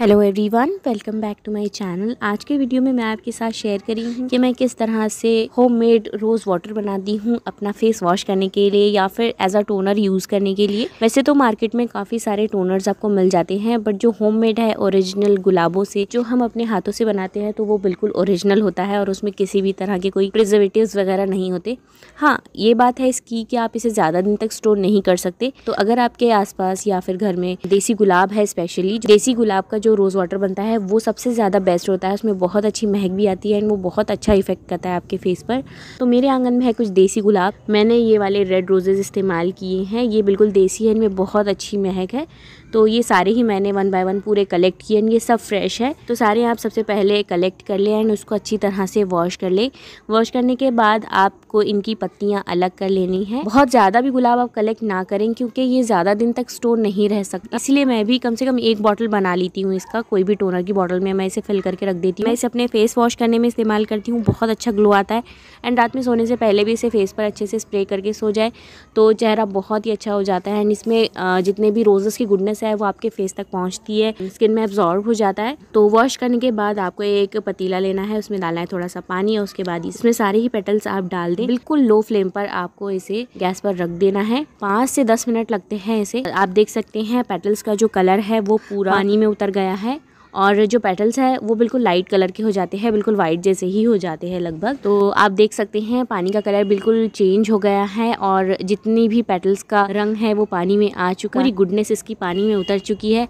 hello everyone welcome back to my channel आज के video में मैं आपके साथ शेयर करी हूँ कि मैं किस तरह से होममेड रोज़ वाटर बनाती हूँ अपना फेस वॉश करने के लिए या फिर एज अ टोनर यूज़ करने के लिए वैसे तो मार्केट में काफ़ी सारे टोनर्स आपको मिल जाते हैं बट जो होममेड है ओरिजिनल गुलाबों से जो हम अपने हाथों से बनाते हैं तो वो बिल्कुल ओरिजिनल होता है और उसमें किसी भी तरह के कोई प्रिजर्वेटिव वगैरह नहीं होते हाँ ये बात है इसकी कि आप इसे ज़्यादा दिन तक स्टोर नहीं कर सकते तो अगर आपके आस या फिर घर में देसी गुलाब है स्पेशली देसी गुलाब का जो रोज़ वाटर बनता है वो सबसे ज़्यादा बेस्ट होता है उसमें बहुत अच्छी महक भी आती है एंड वो बहुत अच्छा इफेक्ट करता है आपके फेस पर तो मेरे आंगन में है कुछ देसी गुलाब मैंने ये वाले रेड रोजेज़ इस्तेमाल किए हैं ये बिल्कुल देसी है इनमें बहुत अच्छी महक है तो ये सारे ही मैंने वन बाय वन पूरे कलेक्ट किए एंड ये सब फ्रेश है तो सारे आप सबसे पहले कलेक्ट कर लें एंड उसको अच्छी तरह से वॉश कर लें वॉश करने के बाद आपको इनकी पत्तियाँ अलग कर लेनी है बहुत ज़्यादा भी गुलाब आप कलेक्ट ना करें क्योंकि ये ज़्यादा दिन तक स्टोर नहीं रह सकता इसलिए मैं भी कम से कम एक बॉटल बना लेती हूँ फेस का कोई भी टोनर की बॉटल में मैं इसे फिल करके रख देती हूँ मैं इसे अपने फेस वॉश करने में इस्तेमाल करती हूँ बहुत अच्छा ग्लो आता है एंड रात में सोने से पहले भी इसे फेस पर अच्छे से स्प्रे करके सो जाए तो चेहरा बहुत ही अच्छा हो जाता है एंड इसमें जितने भी रोजेस की गुडनेस है वो आपके फेस तक पहुँचती है स्किन में एब्जॉर्व हो जाता है तो वॉश करने के बाद आपको एक पतीला लेना है उसमें डालना है थोड़ा सा पानी और उसके बाद इसमें सारे ही पेटल्स आप डाल दें बिल्कुल लो फ्लेम पर आपको इसे गैस पर रख देना है पाँच से दस मिनट लगते हैं इसे आप देख सकते हैं पेटल्स का जो कलर है वो पूरा पानी में उतर गया गया है और जो पेटल्स है वो बिल्कुल लाइट कलर के हो जाते हैं बिल्कुल वाइट जैसे ही हो जाते हैं लगभग तो आप देख सकते हैं पानी का कलर बिल्कुल चेंज हो गया है और जितनी भी पेटल्स का रंग है वो पानी में आ चुका पूरी गुडनेस इसकी पानी में उतर चुकी है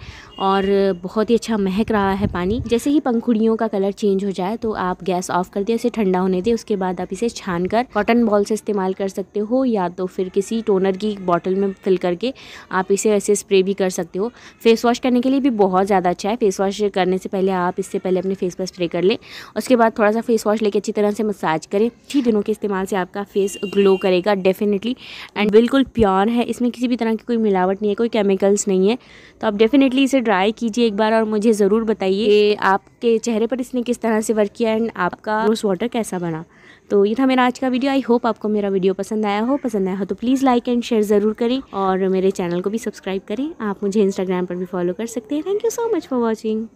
और बहुत ही अच्छा महक रहा है पानी जैसे ही पंखुड़ियों का कलर चेंज हो जाए तो आप गैस ऑफ कर दें उसे ठंडा होने दें उसके बाद आप इसे छान कर कॉटन बॉल से इस्तेमाल कर सकते हो या तो फिर किसी टोनर की बॉटल में फिल करके आप इसे ऐसे स्प्रे भी कर सकते हो फेस वॉश करने के लिए भी बहुत ज़्यादा अच्छा है फेस वॉश करने से पहले आप इससे पहले अपने फेस पर स्प्रे कर लें उसके बाद थोड़ा सा फेस वॉश लेके अच्छी तरह से मसाज करें छः दिनों के इस्तेमाल से आपका फेस ग्लो करेगा डेफिनेटली एंड बिल्कुल प्योर है इसमें किसी भी तरह की कोई मिलावट नहीं है कोई केमिकल्स नहीं है तो आप डेफिनेटली इसे ट्राई कीजिए एक बार और मुझे ज़रूर बताइए कि आपके चेहरे पर इसने किस तरह से वर्क किया एंड आपका रोज़ वाटर कैसा बना तो ये था मेरा आज का वीडियो आई होप आपको मेरा वीडियो पसंद आया हो पसंद आया हो तो प्लीज़ लाइक एंड शेयर ज़रूर करें और मेरे चैनल को भी सब्सक्राइब करें आप मुझे इंस्टाग्राम पर भी फॉलो कर सकते हैं thank you so much for watching